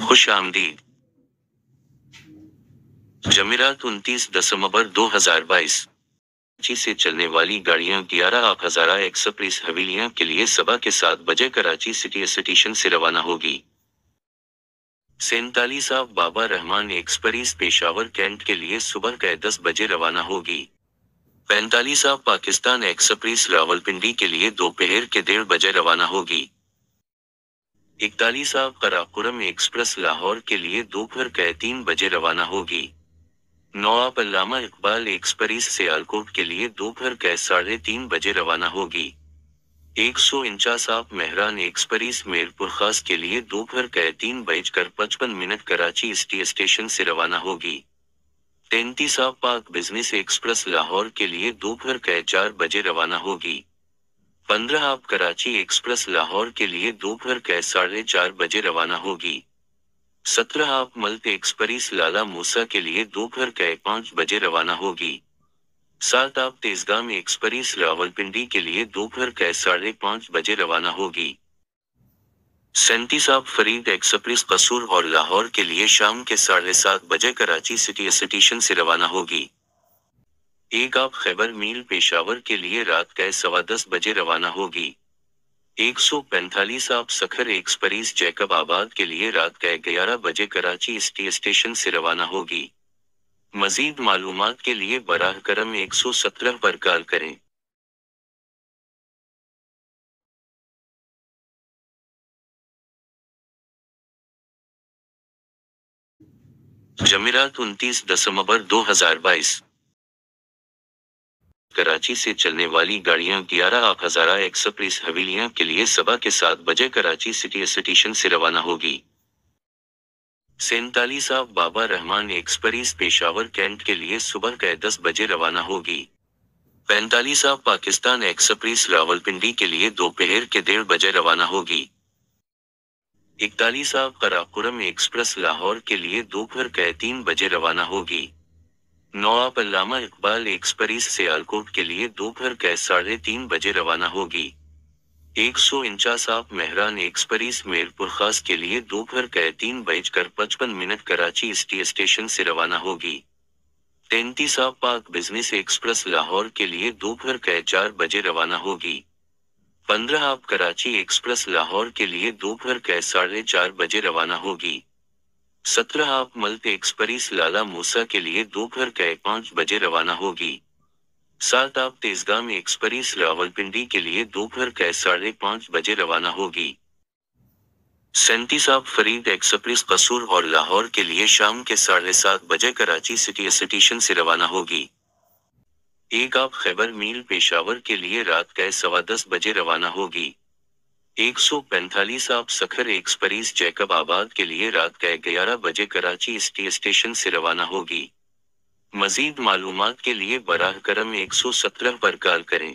खुश आमदी जमीरात उनतीस दसम्बर दो हजार बाईस से चलने वाली गाड़ियां ग्यारह आठ हजार एक्सप्रेस हवेलियां के लिए सभा के सात बजे कराची सिटी स्टेशन से रवाना होगी सैतालीस up Baba Rehman Express Peshawar cantt के लिए सुबह के दस बजे रवाना होगी पैंतालीस आप पाकिस्तान एक्सप्रेस रावलपिंडी के लिए दोपहर के डेढ़ बजे रवाना होगी इकतालीस कराकुरम एक्सप्रेस लाहौर के लिए दोपहर के तीन बजे रवाना होगी नवाब अलामा इकबाल एक्सप्रेस सियालकोट के लिए दोपहर के साढ़े तीन बजे रवाना होगी एक सौ इंचास आप मेहरान एक्सप्रेस मेरपुर खास के लिए दोपहर के तीन बजकर पचपन मिनट कराची स्टी स्टेशन से रवाना होगी तैंतीस आप पाक बिजनेस एक्सप्रेस लाहौर के लिए दोपहर के चार बजे रवाना होगी पंद्रह आप कराची एक्सप्रेस लाहौर के लिए दोपहर के साढ़े चार बजे रवाना होगी सत्रह आप मल्ट एक्सप्रेस लाला मूसा के लिए दोपहर के पांच बजे रवाना होगी सात आप तेजगाम एक्सप्रेस रावलपिंडी के लिए दोपहर के साढ़े पांच बजे रवाना होगी सैंतीस आप फरीद एक्सप्रेस कसूर और लाहौर के लिए शाम के साढ़े सात बजे कराची सिटी स्टेशन से रवाना होगी एक आप खैबर मील पेशावर के लिए रात के सवा दस बजे रवाना होगी एक सौ पैंतालीस आप सखर एक्सप्रेस जैकब आबाद के लिए रात के ग्यारह बजे कराची स्टी स्टेशन से रवाना होगी मजीद मालूम के लिए बराह करम एक सौ सत्रह पर कॉल करें जमीरात उनतीस दिसंबर दो हजार बाईस कराची से चलने वाली गाड़ियां ग्यारह आठ हजार एक्सप्रेस हवेलियां के लिए सभा के सात बजे कराची सिटी स्टेशन से रवाना होगी सैतालीस up Baba Rehman Express Peshawar cantt के लिए सुबह के दस बजे रवाना होगी पैंतालीस आफ पाकिस्तान एक्सप्रेस रावलपिंडी के लिए दोपहर के डेढ़ बजे रवाना होगी इकतालीस आफ कराकुरम एक्सप्रेस लाहौर के लिए दोपहर के तीन बजे रवाना होगी अलामा इकबाल एक्सप्रेस आलकोट के लिए दोपहर के साढ़े तीन बजे रवाना होगी एक सौ इंचास आप मेहरान एक्सप्रेस मेरपुर खास के लिए दोपहर के तीन बजकर पचपन मिनट कराची स्टी स्टेशन से रवाना होगी तैंतीस आप पाक बिजनेस एक्सप्रेस लाहौर के लिए दोपहर के चार बजे रवाना होगी पंद्रह आप कराची एक्सप्रेस लाहौर के लिए दोपहर के साढ़े चार बजे रवाना होगी सत्रह आप मल्ट एक्सप्रेस लाला मूसा के लिए दोपहर के पांच बजे रवाना होगी सात आप तेजगाम एक्सप्रेस रावलपिंडी के लिए दोपहर के साढ़े पांच बजे रवाना होगी सैंतीस आप फरीद एक्सप्रेस कसूर और लाहौर के लिए शाम के साढ़े सात बजे कराची सिटी स्टेशन से रवाना होगी एक आप खैबर मील पेशावर के लिए रात के सवा दस बजे रवाना होगी एक सौ पैंतालीस आप सखर एक्सप्रेस जैकब आबाद के लिए रात गए ग्यारह बजे कराची स्टी स्टेशन से रवाना होगी मजीद मालूम के लिए बराह करम एक सौ सत्रह पर कॉल करें